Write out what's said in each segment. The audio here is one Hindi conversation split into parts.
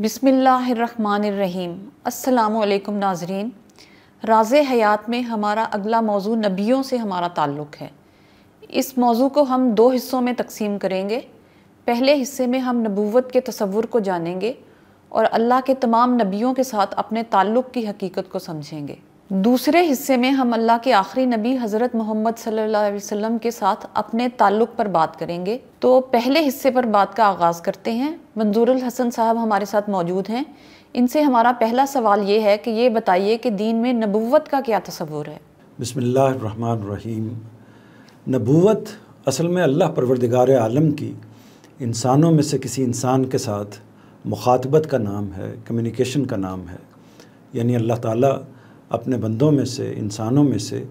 बिसमीम् अल्लाम नाजरीन राज हयात में हमारा अगला मौजू नबियों से हमारा ताल्लुक़ है इस मौजू को हम दो हिस्सों में तकसीम करेंगे पहले हिस्से में हम नबूवत के तस्वुर को जानेंगे और अल्लाह के तमाम नबियों के साथ अपने ताल्लुक़ की हकीकत को समझेंगे दूसरे हिस्से में हम अल्लाह के आखिरी नबी हज़रत मोहम्मद सल्लल्लाहु अलैहि वसल्लम के साथ अपने ताल्लुक़ पर बात करेंगे तो पहले हिस्से पर बात का आगाज़ करते हैं मंजूरुल हसन साहब हमारे साथ मौजूद हैं इनसे हमारा पहला सवाल ये है कि ये बताइए कि दीन में नबूवत का क्या तस्वूर है बसमीम नबूत असल में अल्लाह परवरदिगार आलम की इंसानों में से किसी इंसान के साथ मुखातबत का नाम है कम्युनिकेशन का नाम है यानी अल्लाह ताली अपने बंदों में से इंसानों में से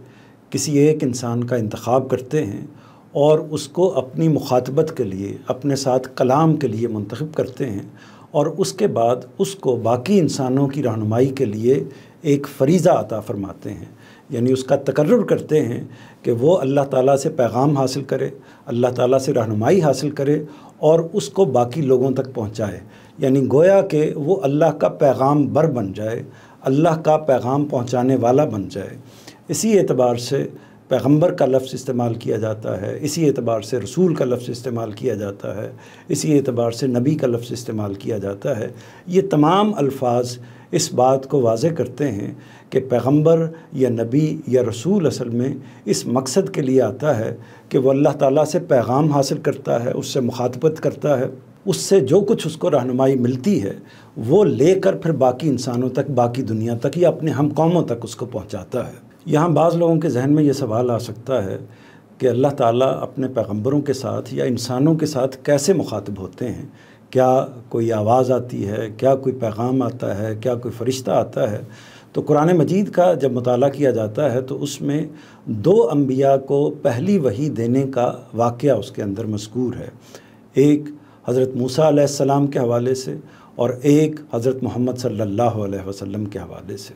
किसी एक इंसान का इंतखब करते हैं और उसको अपनी मुखातबत के लिए अपने साथ कलाम के लिए मंतखब करते हैं और उसके बाद उसको बाकी इंसानों की रहनुमाई के लिए एक फरीज़ा अता फ़रमाते हैं यानी उसका तकर्र करते हैं कि वो अल्लाह ताला से पैगाम हासिल करे अल्लाह ताला से रहनुमाई हासिल करे और उसको बाकी लोगों तक पहुंचाए यानी गोया कि वो अल्लाह का पैगाम बर बन जाए अल्लाह का पैगाम पहुँचाने वाला बन जाए इसी एतबार से पैगम्बर का लफ्ज़ इस्तेमाल किया जाता है इसी एतबार से रसूल का लफ्ज़ इस्तेमाल किया जाता है इसी एतबार से नबी का लफ्ज़ इस्तेमाल किया जाता है ये तमाम अल्फाज इस बात को वाज करते हैं कि पैगम्बर या नबी या रसूल असल में इस मकसद के लिए आता है कि वह अल्लाह ताली से पैगाम हासिल करता है उससे मुखातबत करता है उससे जो कुछ उसको रहनुमाई मिलती है वो लेकर फिर बाकी इंसानों तक बाकी दुनिया तक या अपने हम कौमों तक उसको पहुंचाता है यहाँ बाज़ लोगों के जहन में ये सवाल आ सकता है कि अल्लाह ताला अपने पैगंबरों के साथ या इंसानों के साथ कैसे मुखातब होते हैं क्या कोई आवाज़ आती है क्या कोई पैगाम आता है क्या कोई फ़रिश्ता आता है तो कुरान मजीद का जब मताल किया जाता है तो उसमें दो अम्बिया को पहली वही देने का वाक़ उसके अंदर मस्कूर है एक हज़रत मूसा आसमाम के हवाले से और एक हज़रत मोहम्मद सल्ला वसम के हवाले से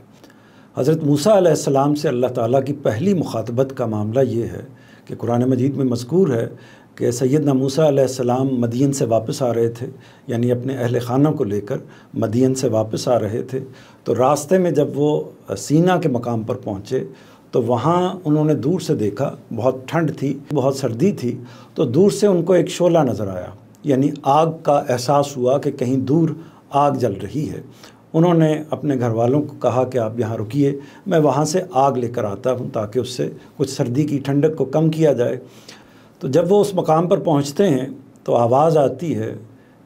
हज़रत मूसा आसमाम से अल्लाह ताली की पहली मुखातबत का मामला ये है कि कुरान मजीद में मजकूर है कि सैदना मूसा आसमाम मदियन से वापस आ रहे थे यानी अपने अहल खाना को लेकर मदियन से वापस आ रहे थे तो रास्ते में जब वो सीना के मकाम पर पहुँचे तो वहाँ उन्होंने दूर से देखा बहुत ठंड थी बहुत सर्दी थी तो दूर से उनको एक शोला नज़र आया यानी आग का एहसास हुआ कि कहीं दूर आग जल रही है उन्होंने अपने घर वालों को कहा कि आप यहाँ रुकिए मैं वहाँ से आग लेकर आता हूँ ताकि उससे कुछ सर्दी की ठंडक को कम किया जाए तो जब वो उस मकाम पर पहुँचते हैं तो आवाज़ आती है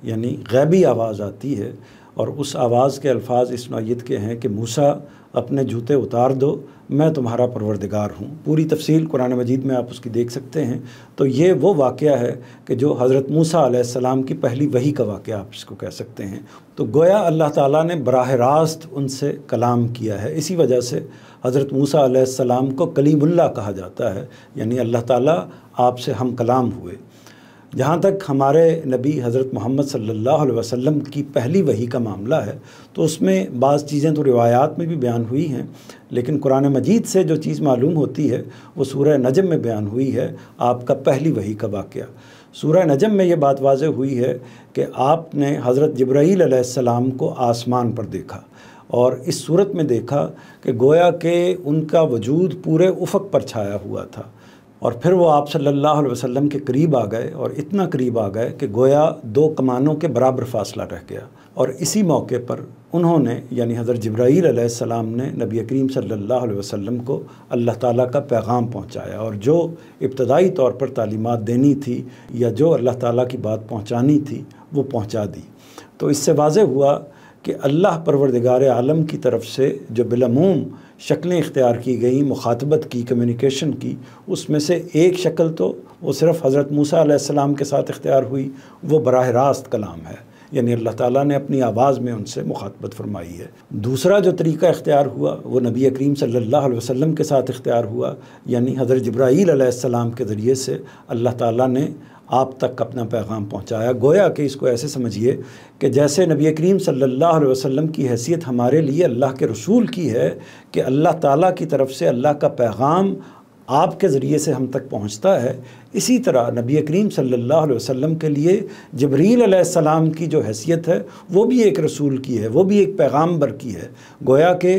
यानी गैबी आवाज़ आती है और उस आवाज़ के अल्फाज इस नोयत के हैं कि मूसा अपने जूते उतार दो मैं तुम्हारा परवरदिगार हूँ पूरी तफसील कुरान मजीद में आप उसकी देख सकते हैं तो ये वो वाक़ है कि जो हज़रत मूसा आसमाम की पहली वही का वाक़ आप इसको कह सकते हैं तो गोया अल्लाह ताली ने बरह रास्त उनसे कलाम किया है इसी वजह से हज़रत मूसा आसमाम को कलीमुल्ला कहा जाता है यानी अल्लाह ताली आपसे हम कलाम हुए जहाँ तक हमारे नबी हज़रत मोहम्मद सल्लल्लाहु अलैहि वसल्लम की पहली वही का मामला है तो उसमें बाज़ चीज़ें तो रिवायात में भी बयान हुई हैं लेकिन कुरान मजीद से जो चीज़ मालूम होती है वो सूरह नजम में बयान हुई है आपका पहली वही का वाक़ सूर्य नजम में ये बात वाज हुई है कि आपने हज़रत जब्राईसम को आसमान पर देखा और इस सूरत में देखा कि गोया के उनका वजूद पूरे उफक पर छाया हुआ था और फिर वो आप सल्लल्लाहु अलैहि वसल्लम के करीब आ गए और इतना करीब आ गए कि गोया दो कमानों के बराबर फासला रह गया और इसी मौके पर उन्होंने यानी हज़रत जब्राईल अलैहिस्सलाम ने नबी करीम सल्लल्लाहु अलैहि वसल्लम को अल्लाह ताला का पैगाम पहुंचाया और जो इब्तदाई तौर पर तालीमत देनी थी या जो अल्लाह ताला की बात पहुंचानी थी वो पहुंचा दी तो इससे वाज हुआ कि अल्लाह परवरदिगार आलम की तरफ से जो बिलमूम शक्लें इख्तियार की गई मुखातबत की कम्युनिकेशन की उसमें से एक शक्ल तो वो सिर्फ़ हज़रत मूसा के साथ इख्तियार हुई वो बरह रास्त कलाम है यानी अल्लाह ताला ने अपनी आवाज़ में उनसे मुखातबत फरमाई है दूसरा जो तरीका इख्तियार हुआ वो नबी करीम सल्लल्लाहु अलैहि वसल्लम के साथ इख्तियार हुआ यानी हज़रत जब्राईल अलैहिस्सलाम के ज़रिए से अल्लाह ताला ने आप तक अपना पैगाम पहुँचाया गोया कि इसको ऐसे समझिए कि जैसे नबी करीम सल्लल्लाहु अलैहि वसल्लम की हैसियत हमारे लिए अल्लाह के रसूल की है कि अल्लाह ताला की तरफ से अल्लाह का पैगाम आपके ज़रिए से हम तक पहुँचता है इसी तरह नबी करीम सल्लल्लाहु अलैहि वसल्लम के लिए जबरील की जो हैसियत है वो भी एक रसूल की है वो भी एक पैगाम्बर की है गोया कि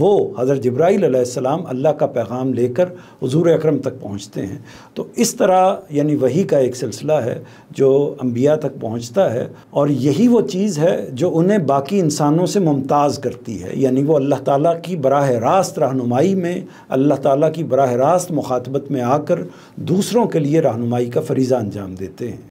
वो हज़रत जब्राईल अलैहिस्सलाम अल्लाह का पैगाम लेकर हुजूर अकरम तक पहुँचते हैं तो इस तरह यानी वही का एक सिलसिला है जो अम्बिया तक पहुँचता है और यही वो चीज़ है जो उन्हें बाकी इंसानों से मुमताज़ करती है यानी वो अल्लाह ताली की बरह रास्त रहनुमाई में अल्लाह ताली की बरह रास्त मुखातबत में आकर दूसरों के लिए लिए रहनुमाई का फरीज़ा अंजाम देते हैं